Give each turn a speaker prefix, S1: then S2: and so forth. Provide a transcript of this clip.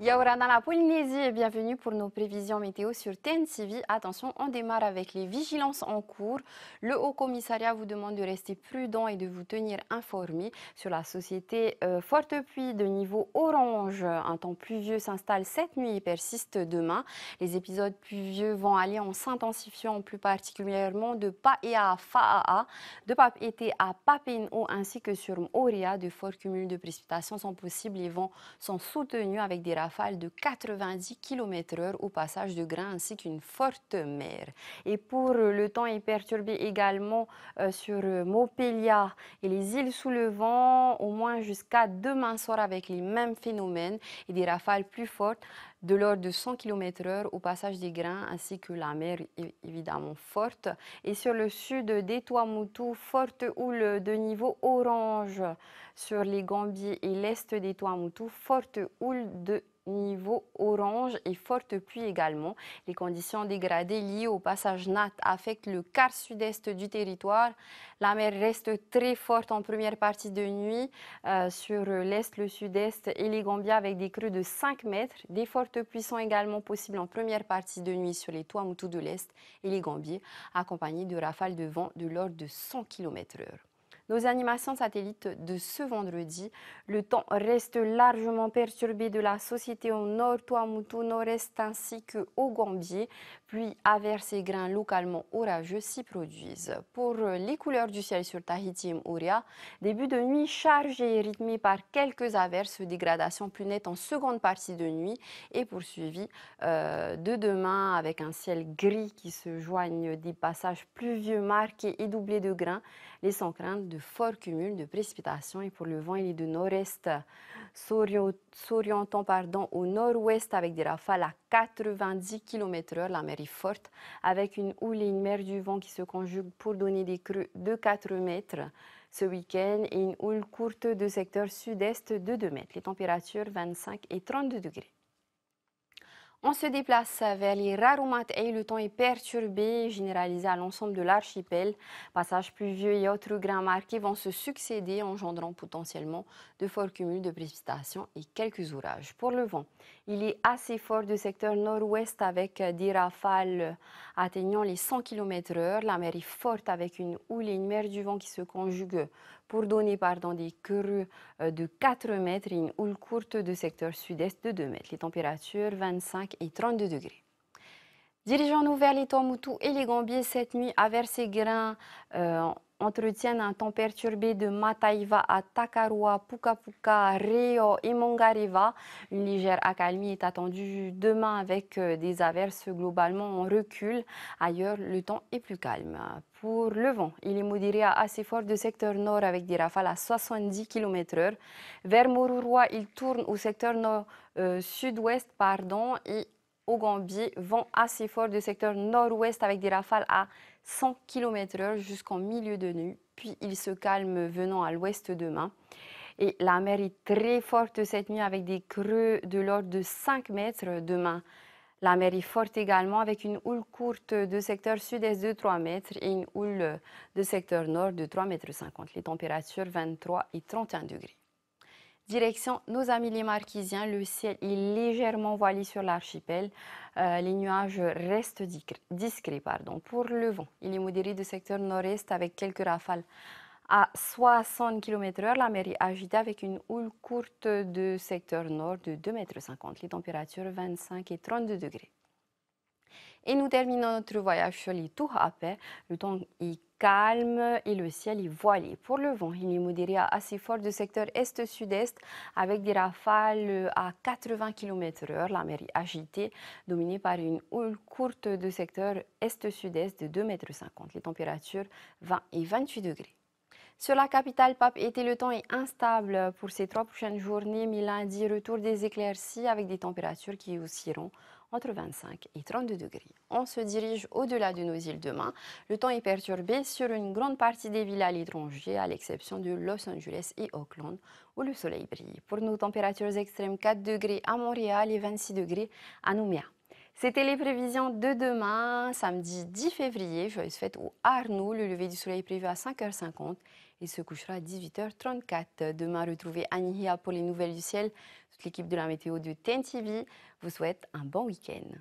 S1: Yaurana la Polynésie et bienvenue pour nos prévisions météo sur TNCV. Attention, on démarre avec les vigilances en cours. Le Haut Commissariat vous demande de rester prudent et de vous tenir informé sur la société euh, Forte Pluie de niveau orange. Un temps pluvieux s'installe cette nuit et persiste demain. Les épisodes pluvieux vont aller en s'intensifiant plus particulièrement de Paéa à Faa, de Papeete à Papeino, ainsi que sur Moria. De forts cumuls de précipitations sont possibles et vont sont soutenus avec des rafales rafales de 90 km/h au passage de grains ainsi qu'une forte mer. Et pour le temps est perturbé également euh, sur euh, mopelia et les îles sous le vent, au moins jusqu'à demain soir avec les mêmes phénomènes et des rafales plus fortes de l'ordre de 100 km/h au passage des grains ainsi que la mer évidemment forte. Et sur le sud d'Etoamoutou, forte houle de niveau orange. Sur les Gambiers et l'est d'Etoamoutou, forte houle de niveau orange et forte pluie également. Les conditions dégradées liées au passage NAT affectent le quart sud-est du territoire. La mer reste très forte en première partie de nuit euh, sur l'est, le sud-est et les Gambias avec des creux de 5 mètres. Des fortes pluies sont également possibles en première partie de nuit sur les toits moutous de l'est et les Gambiers, accompagnées de rafales de vent de l'ordre de 100 km/h. Nos animations satellites de ce vendredi. Le temps reste largement perturbé de la société au nord, Tuamotu, nord-est ainsi qu'au Gambier. Pluie, averses et grains localement orageux s'y produisent. Pour les couleurs du ciel sur Tahiti et Mouria, début de nuit chargé et rythmé par quelques averses, dégradation plus nette en seconde partie de nuit et poursuivie euh, de demain avec un ciel gris qui se joigne des passages pluvieux marqués et doublés de grains, laissant craindre de forts cumuls de précipitations et pour le vent, il est de nord-est, s'orientant pardon, au nord-ouest avec des rafales à 90 km/h. La mer est forte avec une houle et une mer du vent qui se conjuguent pour donner des creux de 4 mètres ce week-end et une houle courte de secteur sud-est de 2 mètres. Les températures 25 et 32 degrés. On se déplace vers les Rarumat et le temps est perturbé, généralisé à l'ensemble de l'archipel. Passages pluvieux et autres grains marqués vont se succéder, engendrant potentiellement de forts cumuls de précipitations et quelques orages. Pour le vent, il est assez fort du secteur nord-ouest avec euh, des rafales euh, atteignant les 100 km/h. La mer est forte avec une houle et une mer du vent qui se conjuguent pour donner pardon, des crues euh, de 4 mètres et une houle courte du secteur sud-est de 2 mètres. Les températures 25 et 32 degrés. Dirigeons-nous vers les Tomoutou et les Gambiers cette nuit à grains Euh, entretiennent un temps perturbé de Mataiva à Takarua, Pukapuka, Rio et Mongariva. Une légère accalmie est attendue demain avec euh, des averses globalement en recul. Ailleurs, le temps est plus calme. Pour le vent, il est modéré à assez fort de secteur nord avec des rafales à 70 km/h. Vers Moruroa, il tourne au secteur nord, euh, sud-ouest pardon, et au Gambie, vent assez fort du secteur nord-ouest avec des rafales à 100 km/h jusqu'en milieu de nuit, puis il se calme venant à l'ouest demain. Et la mer est très forte cette nuit avec des creux de l'ordre de 5 mètres demain. La mer est forte également avec une houle courte de secteur sud-est de 3 mètres et une houle de secteur nord de 3,50 mètres. Les températures 23 et 31 degrés. Direction nos amis les Marquisiens, le ciel est légèrement voilé sur l'archipel. Euh, les nuages restent discrets. Pardon. Pour le vent, il est modéré de secteur nord-est avec quelques rafales à 60 km/h. La mer est agitée avec une houle courte de secteur nord de 2,50 m. Les températures 25 et 32 degrés. Et nous terminons notre voyage sur les tours à Le temps est calme et le ciel est voilé. Pour le vent, il est modéré à assez fort de secteur est-sud-est avec des rafales à 80 km/h. La mer est agitée, dominée par une houle courte de secteur est-sud-est de 2,50 m. Les températures 20 et 28 degrés. Sur la capitale Pape était le temps est instable pour ces trois prochaines journées, mais lundi, retour des éclaircies avec des températures qui oscilleront entre 25 et 32 degrés. On se dirige au-delà de nos îles demain. Le temps est perturbé sur une grande partie des villes à l'étranger, à l'exception de Los Angeles et Auckland, où le soleil brille. Pour nos températures extrêmes, 4 degrés à Montréal et 26 degrés à Nouméa. C'était les prévisions de demain, samedi 10 février. Joyeuse fête au Arnaud. Le lever du soleil prévu à 5h50. et se couchera à 18h34. Demain, retrouvez Anihia pour les nouvelles du ciel. Toute l'équipe de la météo de TNTV vous souhaite un bon week-end.